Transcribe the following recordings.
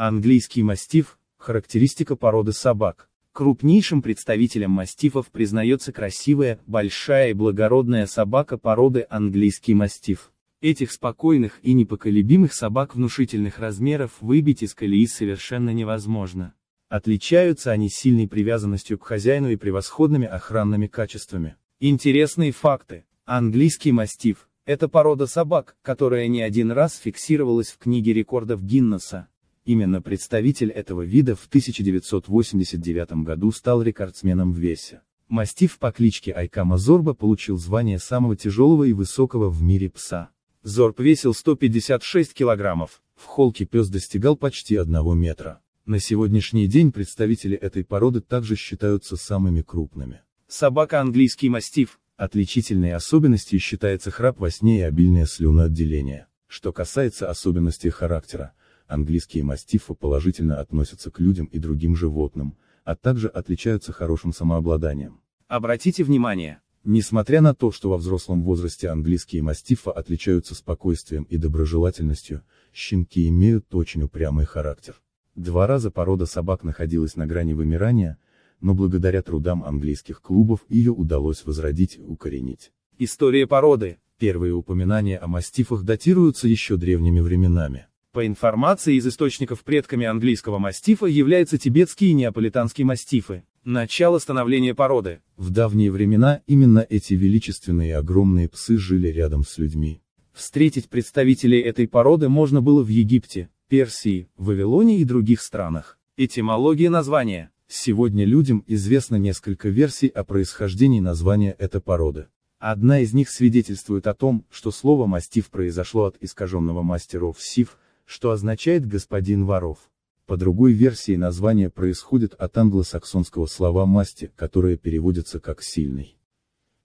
Английский мастиф – характеристика породы собак. Крупнейшим представителем мастифов признается красивая, большая и благородная собака породы английский мастиф. Этих спокойных и непоколебимых собак внушительных размеров выбить из колеи совершенно невозможно. Отличаются они сильной привязанностью к хозяину и превосходными охранными качествами. Интересные факты. Английский мастиф – это порода собак, которая не один раз фиксировалась в книге рекордов Гиннесса. Именно представитель этого вида в 1989 году стал рекордсменом в весе. Мастиф по кличке Айкама Зорба получил звание самого тяжелого и высокого в мире пса. Зорб весил 156 килограммов, в холке пес достигал почти одного метра. На сегодняшний день представители этой породы также считаются самыми крупными. Собака английский мастиф. Отличительной особенностью считается храп во сне и обильное слюноотделение. Что касается особенностей характера, Английские мастифы положительно относятся к людям и другим животным, а также отличаются хорошим самообладанием. Обратите внимание, Несмотря на то, что во взрослом возрасте английские мастифы отличаются спокойствием и доброжелательностью, щенки имеют очень упрямый характер. Два раза порода собак находилась на грани вымирания, но благодаря трудам английских клубов ее удалось возродить и укоренить. История породы. Первые упоминания о мастифах датируются еще древними временами. По информации из источников предками английского мастифа являются тибетские и неаполитанские мастифы. Начало становления породы. В давние времена именно эти величественные и огромные псы жили рядом с людьми. Встретить представителей этой породы можно было в Египте, Персии, Вавилоне и других странах. Этимология названия. Сегодня людям известно несколько версий о происхождении названия этой породы. Одна из них свидетельствует о том, что слово «мастиф» произошло от искаженного мастеров «сиф», что означает «господин воров». По другой версии название происходит от англосаксонского слова «масти», которое переводится как «сильный».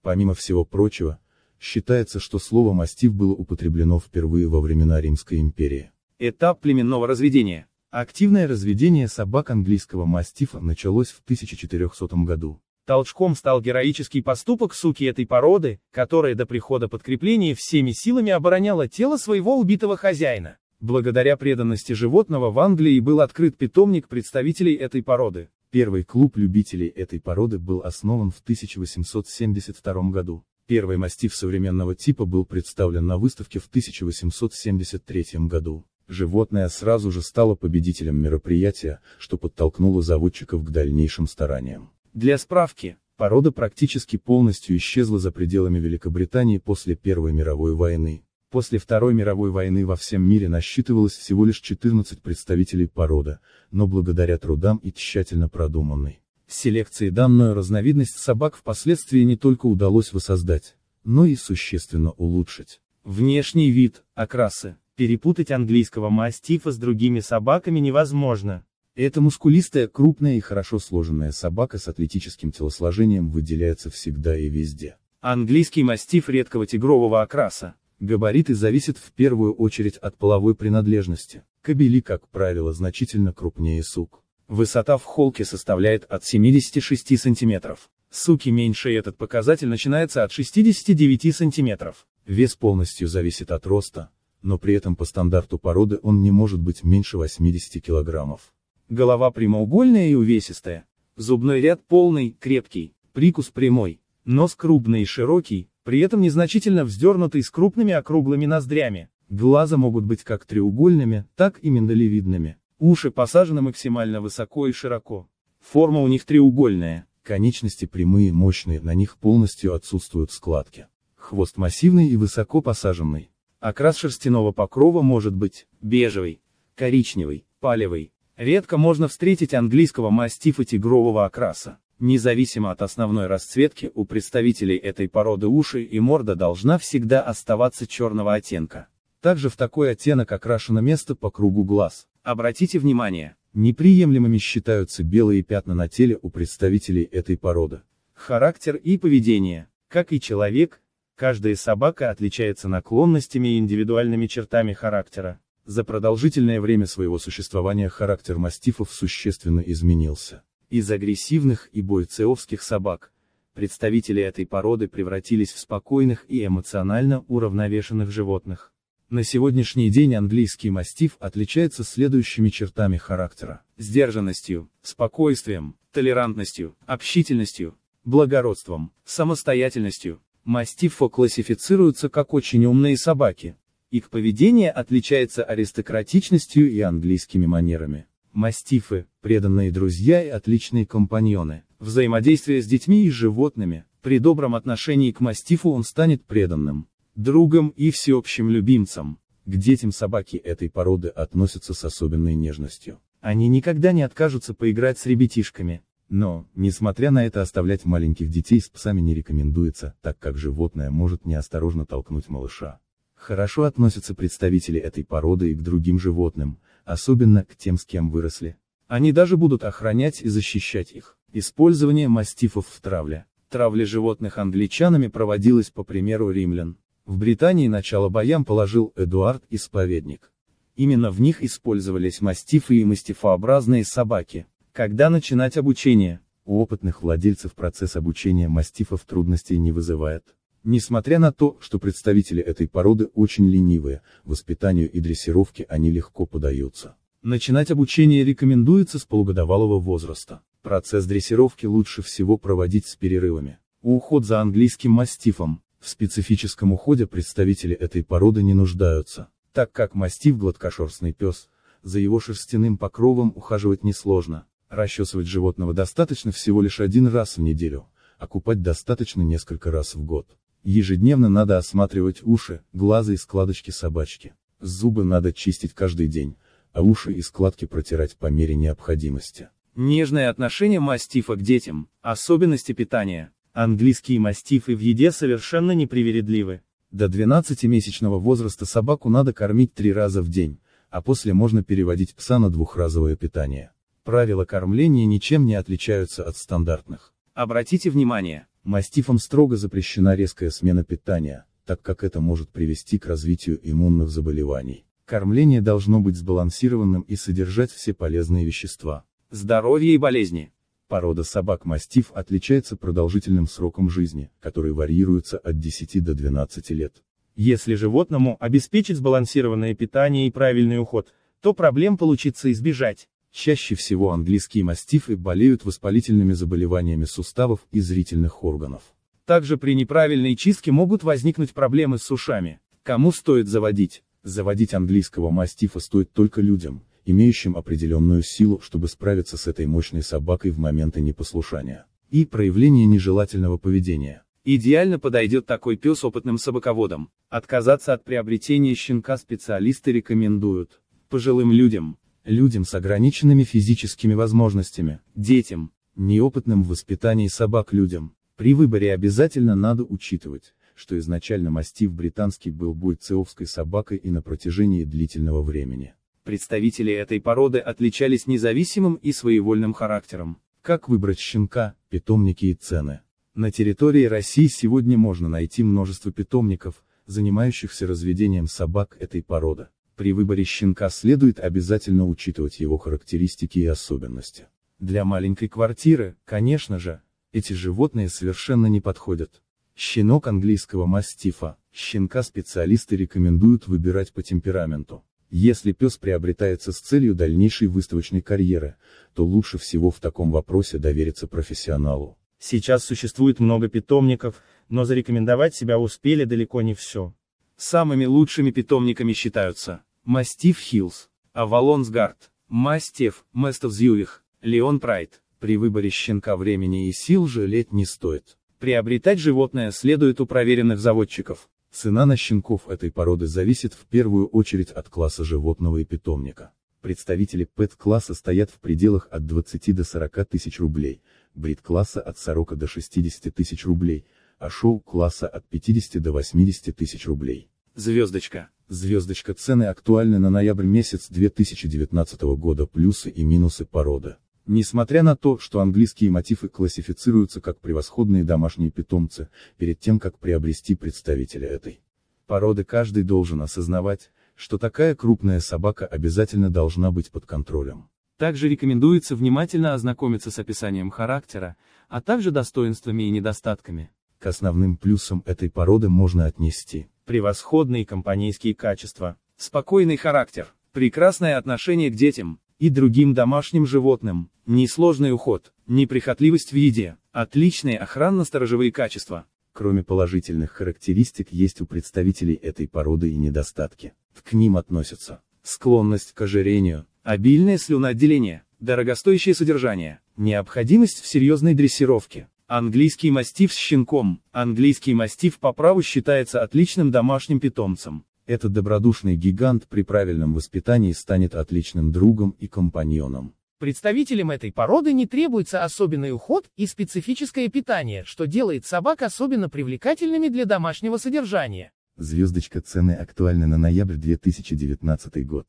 Помимо всего прочего, считается, что слово «мастиф» было употреблено впервые во времена Римской империи. Этап племенного разведения. Активное разведение собак английского мастифа началось в 1400 году. Толчком стал героический поступок суки этой породы, которая до прихода подкрепления всеми силами обороняла тело своего убитого хозяина. Благодаря преданности животного в Англии был открыт питомник представителей этой породы. Первый клуб любителей этой породы был основан в 1872 году. Первый мастиф современного типа был представлен на выставке в 1873 году. Животное сразу же стало победителем мероприятия, что подтолкнуло заводчиков к дальнейшим стараниям. Для справки, порода практически полностью исчезла за пределами Великобритании после Первой мировой войны. После Второй мировой войны во всем мире насчитывалось всего лишь 14 представителей породы, но благодаря трудам и тщательно продуманной селекции данную разновидность собак впоследствии не только удалось воссоздать, но и существенно улучшить. Внешний вид, окрасы. Перепутать английского мастифа с другими собаками невозможно. Эта мускулистая, крупная и хорошо сложенная собака с атлетическим телосложением выделяется всегда и везде. Английский мастиф редкого тигрового окраса, Габариты зависят в первую очередь от половой принадлежности. Кобели, как правило, значительно крупнее сук. Высота в холке составляет от 76 сантиметров, Суки меньше и этот показатель начинается от 69 сантиметров. Вес полностью зависит от роста, но при этом по стандарту породы он не может быть меньше 80 килограммов. Голова прямоугольная и увесистая. Зубной ряд полный, крепкий, прикус прямой, нос крупный и широкий, при этом незначительно вздернуты с крупными округлыми ноздрями. Глаза могут быть как треугольными, так и миндалевидными. Уши посажены максимально высоко и широко. Форма у них треугольная, конечности прямые, мощные, на них полностью отсутствуют складки. Хвост массивный и высоко посаженный. Окрас шерстяного покрова может быть бежевый, коричневый, палевый. Редко можно встретить английского мастифа тигрового окраса. Независимо от основной расцветки, у представителей этой породы уши и морда должна всегда оставаться черного оттенка. Также в такой оттенок окрашено место по кругу глаз. Обратите внимание, неприемлемыми считаются белые пятна на теле у представителей этой породы. Характер и поведение. Как и человек, каждая собака отличается наклонностями и индивидуальными чертами характера. За продолжительное время своего существования характер мастифов существенно изменился. Из агрессивных и бойцеовских собак, представители этой породы превратились в спокойных и эмоционально уравновешенных животных. На сегодняшний день английский мастиф отличается следующими чертами характера. Сдержанностью, спокойствием, толерантностью, общительностью, благородством, самостоятельностью. Мастифо классифицируются как очень умные собаки. Их поведение отличается аристократичностью и английскими манерами мастифы, преданные друзья и отличные компаньоны. Взаимодействие с детьми и животными, при добром отношении к мастифу он станет преданным, другом и всеобщим любимцем. К детям собаки этой породы относятся с особенной нежностью. Они никогда не откажутся поиграть с ребятишками. Но, несмотря на это оставлять маленьких детей с псами не рекомендуется, так как животное может неосторожно толкнуть малыша. Хорошо относятся представители этой породы и к другим животным, особенно к тем, с кем выросли. Они даже будут охранять и защищать их. Использование мастифов в травле. Травля животных англичанами проводилась по примеру римлян. В Британии начало боям положил Эдуард Исповедник. Именно в них использовались мастифы и мастифообразные собаки. Когда начинать обучение? У опытных владельцев процесс обучения мастифов трудностей не вызывает. Несмотря на то, что представители этой породы очень ленивые, воспитанию и дрессировке они легко подаются. Начинать обучение рекомендуется с полугодовалого возраста. Процесс дрессировки лучше всего проводить с перерывами. Уход за английским мастифом. В специфическом уходе представители этой породы не нуждаются, так как мастиф гладкошерстный пес, за его шерстяным покровом ухаживать несложно. Расчесывать животного достаточно всего лишь один раз в неделю, а купать достаточно несколько раз в год. Ежедневно надо осматривать уши, глаза и складочки собачки. Зубы надо чистить каждый день, а уши и складки протирать по мере необходимости. Нежное отношение мастифа к детям, особенности питания. Английские мастифы в еде совершенно непривередливы. До 12-месячного возраста собаку надо кормить три раза в день, а после можно переводить пса на двухразовое питание. Правила кормления ничем не отличаются от стандартных. Обратите внимание, Мастифам строго запрещена резкая смена питания, так как это может привести к развитию иммунных заболеваний. Кормление должно быть сбалансированным и содержать все полезные вещества. Здоровье и болезни. Порода собак-мастиф отличается продолжительным сроком жизни, который варьируется от 10 до 12 лет. Если животному обеспечить сбалансированное питание и правильный уход, то проблем получится избежать. Чаще всего английские мастифы болеют воспалительными заболеваниями суставов и зрительных органов. Также при неправильной чистке могут возникнуть проблемы с ушами. Кому стоит заводить? Заводить английского мастифа стоит только людям, имеющим определенную силу, чтобы справиться с этой мощной собакой в моменты непослушания и проявления нежелательного поведения. Идеально подойдет такой пес опытным собаководам. Отказаться от приобретения щенка специалисты рекомендуют. Пожилым людям, людям с ограниченными физическими возможностями, детям, неопытным в воспитании собак людям. При выборе обязательно надо учитывать, что изначально мастив британский был бульцеовской собакой и на протяжении длительного времени. Представители этой породы отличались независимым и своевольным характером. Как выбрать щенка, питомники и цены? На территории России сегодня можно найти множество питомников, занимающихся разведением собак этой породы. При выборе щенка следует обязательно учитывать его характеристики и особенности. Для маленькой квартиры, конечно же, эти животные совершенно не подходят. Щенок английского мастифа, щенка специалисты рекомендуют выбирать по темпераменту. Если пес приобретается с целью дальнейшей выставочной карьеры, то лучше всего в таком вопросе довериться профессионалу. Сейчас существует много питомников, но зарекомендовать себя успели далеко не все. Самыми лучшими питомниками считаются Мастиф Хиллс, Авалонсгард, Мастиф, Местовзюих, Леон Прайд. При выборе щенка времени и сил жалеть не стоит. Приобретать животное следует у проверенных заводчиков. Цена на щенков этой породы зависит в первую очередь от класса животного и питомника. Представители пэт-класса стоят в пределах от 20 до 40 тысяч рублей, брит-класса от 40 до 60 тысяч рублей, а шоу класса от 50 до 80 тысяч рублей. Звездочка. Звездочка цены актуальны на ноябрь месяц 2019 года плюсы и минусы порода. Несмотря на то, что английские мотивы классифицируются как превосходные домашние питомцы, перед тем как приобрести представителя этой породы каждый должен осознавать, что такая крупная собака обязательно должна быть под контролем. Также рекомендуется внимательно ознакомиться с описанием характера, а также достоинствами и недостатками. К основным плюсам этой породы можно отнести превосходные компанейские качества, спокойный характер, прекрасное отношение к детям и другим домашним животным, несложный уход, неприхотливость в еде, отличные охранно-сторожевые качества. Кроме положительных характеристик есть у представителей этой породы и недостатки. К ним относятся склонность к ожирению, обильное слюноотделение, дорогостоящее содержание, необходимость в серьезной дрессировке, Английский мастиф с щенком. Английский мастиф по праву считается отличным домашним питомцем. Этот добродушный гигант при правильном воспитании станет отличным другом и компаньоном. Представителям этой породы не требуется особенный уход и специфическое питание, что делает собак особенно привлекательными для домашнего содержания. Звездочка цены актуальна на ноябрь 2019 год.